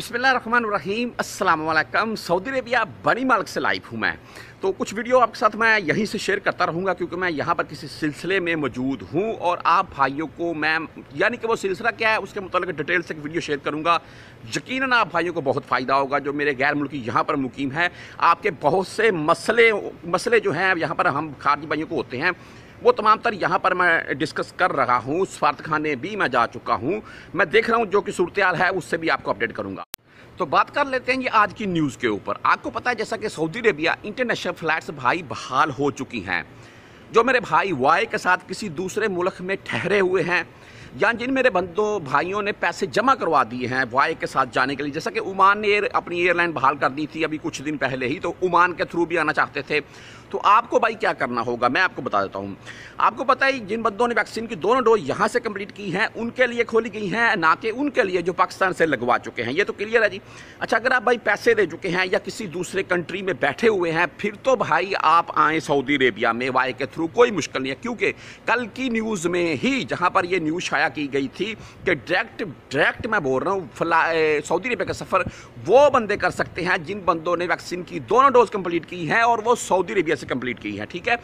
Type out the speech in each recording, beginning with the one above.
بسم اللہ الرحمن الرحیم السلام علیکم سعودی عربیہ بنی مالک سے لائیو ہوں میں تو کچھ ویڈیو آپ کے ساتھ میں یہیں سے شیئر کرتا رہوں گا کیونکہ میں یہاں پر کسی سلسلے میں موجود ہوں اور آپ بھائیوں کو میں یعنی کہ وہ سلسلہ کیا ہے اس کے متعلق ڈیٹیل سے ایک ویڈیو شیئر کروں گا یقیناً آپ بھائیوں کو بہت فائدہ ہوگا جو میرے غیر ملکی یہاں پر مقیم ہے آپ کے بہت سے مسئلے مسئلے جو ہیں یہاں پر ہم خارجی بھائیوں کو ہوتے ہیں وہ تمام تر یہاں پر میں ڈسکس کر رہا ہوں سفارت خانے بھی میں جا چکا ہوں میں دیکھ رہا ہوں جو کہ صورتحال ہے اس سے بھی آپ کو اپڈیٹ کروں گا تو بات کر لیتے ہیں یہ آج کی نیوز کے اوپر آپ کو پتا ہے جیسا کہ سعودی عربیہ انٹرنیشنل فلائٹس بھائی بحال ہو چکی ہیں جو میرے بھائی وائے کے ساتھ کسی دوسرے ملک میں ٹھہرے ہوئے ہیں یا یعنی جن میرے بندوں بھائیوں نے پیسے جمع کروا دیے ہیں وائے کے ساتھ جانے کے لیے جیسا کہ عمان نے اپنی ایئر لائن بحال کر دی تھی ابھی کچھ دن پہلے ہی تو عمان کے تھرو بھی آنا چاہتے تھے تو آپ کو بھائی کیا کرنا ہوگا میں آپ کو بتا دیتا ہوں آپ کو پتہ ہے جن بندوں نے ویکسین کی دونوں ڈوز یہاں سے کمپلیٹ کی ہیں ان کے لیے کھولی گئی ہیں نہ کہ ان کے لیے جو پاکستان سے لگوا چکے ہیں یہ تو کلیئر ہے جی اچھا اگر آپ بھائی پیسے دے چکے ہیں یا کسی دوسرے کنٹری میں بیٹھے ہوئے ہیں پھر تو بھائی آپ آئیں سعودی عربیہ میں وائے کے تھرو کوئی مشکل نہیں ہے کیونکہ کل کی نیوز میں ہی جہاں پر یہ نیوز فرمایا کی گئی تھی کہ ڈریکٹ ڈریکٹ میں بول رہا ہوں سعودی ریپے کا سفر وہ بندے کر سکتے ہیں جن بندوں نے ویکسین کی دونوں ڈوز کمپلیٹ کی ہیں اور وہ سعودی ریپیہ سے کمپلیٹ کی ہیں ٹھیک ہے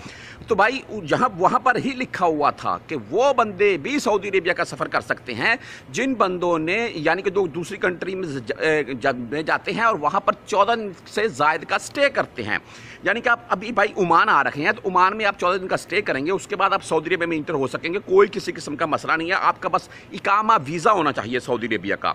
تو بھائی جہاں وہاں پر ہی لکھا ہوا تھا کہ وہ بندے بھی سعودی ریپیہ کا سفر کر سکتے ہیں جن بندوں نے یعنی کہ دوسری کنٹری میں جاتے ہیں اور وہاں پر چودہ سے زائد کا سٹے کرتے ہیں یعنی کہ آپ ابھی بھائی عمان آ رکھے ہیں تو عمان میں آپ چودہ دن کا سٹے کریں گے اس کے بعد آپ سعودی عربیہ میں انٹر ہو سکیں گے کوئی کسی قسم کا مسئلہ نہیں ہے آپ کا بس اکامہ ویزا ہونا چاہیے سعودی عربیہ کا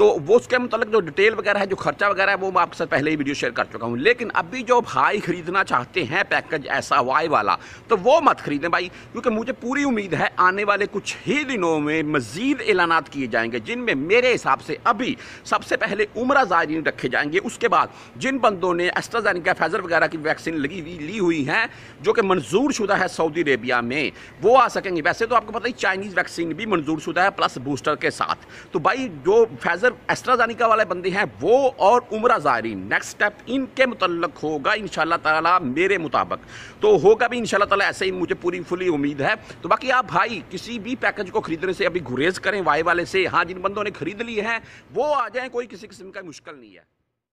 تو وہ اس کے متعلق جو ڈیٹیل وغیرہ ہے جو خرچہ وغیرہ ہے وہ میں آپ کے ساتھ پہلے ہی ویڈیو شیئر کر چکا ہوں لیکن ابھی جو بھائی خریدنا چاہتے ہیں پیکج ایسا وائی والا تو وہ مت خریدیں بھائی کیونکہ مجھے پوری امید ہے آنے والے کچھ ہی دنوں میں مزید اعلانات کیے جائیں گے جن میں میرے حساب سے ابھی سب سے پہلے عمرہ زائرین رکھے جائیں گے اس کے بعد جن بندوں نے ایسٹرازینکا فیضر وغیرہ کی ویکسین لگی ہوئی لی ہوئی ہیں جو کہ منظور شدہ ہے سعودی عربیہ میں وہ آ سکیں گے ویسے تو آپ کو پتہ ہی چائنیز ویکسین بھی منظور شدہ ہے پلس بوسٹر کے ساتھ تو بھائی جو فیضر ایسٹرازانیکا والے بندے ہیں وہ اور عمرہ زائرین نیکسٹ سٹیپ ان کے متعلق ہوگا انشاءاللہ تعالی میرے مطابق تو ہوگا بھی انشاءاللہ تعالی ایسے ہی مجھے پوری فلی امید ہے تو باقی آپ بھائی کسی بھی پیکج کو خریدنے سے ابھی گریز کریں وائے والے سے ہاں جن بندوں نے خرید لی ہیں وہ آ جائیں کوئی کسی قسم کا مشکل نہیں ہے